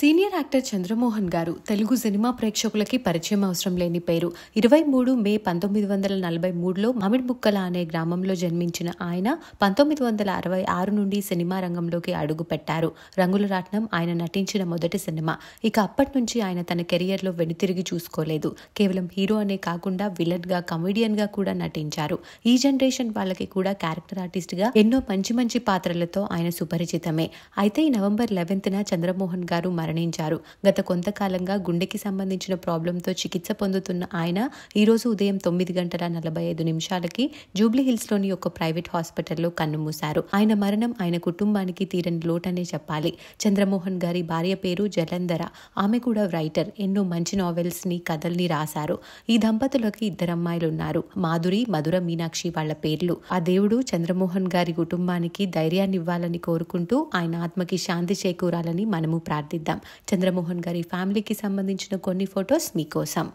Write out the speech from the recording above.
senior actor Chandramohan గారు Telugu cinema ప్రేక్షకులకి పరిచయం అవసరం లేని పేరు ఇరవై మూడు మే పంతొమ్మిది వందల నలభై మూడులో మామిడిబుక్కల అనే గ్రామంలో జన్మించిన ఆయన పంతొమ్మిది వందల అరవై ఆరు నుండి సినిమా రంగంలోకి అడుగు పెట్టారు రంగుల రాట్నం ఆయన నటించిన మొదటి సినిమా ఇక అప్పటి నుంచి ఆయన తన కెరియర్లో వెనుతిరిగి చూసుకోలేదు కేవలం హీరో అనే కాకుండా గా కమెడియన్ గా కూడా నటించారు ఈ జనరేషన్ వాళ్ళకి కూడా క్యారెక్టర్ ఆర్టిస్ట్గా ఎన్నో మంచి మంచి పాత్రలతో ఆయన సుపరిచితమే అయితే ఈ నవంబర్ లెవెన్త్న చంద్రమోహన్ గారు మరణ మరణించారు గత కొంతకాలంగా గుండెకి సంబంధించిన ప్రాబ్లంతో చికిత్స పొందుతున్న ఆయన ఈరోజు ఉదయం తొమ్మిది గంటల నలభై ఐదు నిమిషాలకి జూబ్లీహిల్స్లోని ఒక ప్రైవేట్ హాస్పిటల్లో కన్నుమూశారు ఆయన మరణం ఆయన కుటుంబానికి తీరని లోటనే చెప్పాలి చంద్రమోహన్ గారి భార్య పేరు జలంధర ఆమె కూడా రైటర్ ఎన్నో మంచి ని కథల్ని రాశారు ఈ దంపతులకి ఇద్దరమ్మాయిలు ఉన్నారు మాధురి మధుర మీనాక్షి వాళ్ల పేర్లు ఆ దేవుడు చంద్రమోహన్ గారి కుటుంబానికి ధైర్యాన్ని ఇవ్వాలని కోరుకుంటూ ఆయన ఆత్మకి శాంతి చేకూరాలని మనము ప్రార్థిద్దాం చంద్రమోహన్ గారి ఫ్యామిలీకి సంబంధించిన కొన్ని ఫొటోస్ మీకోసం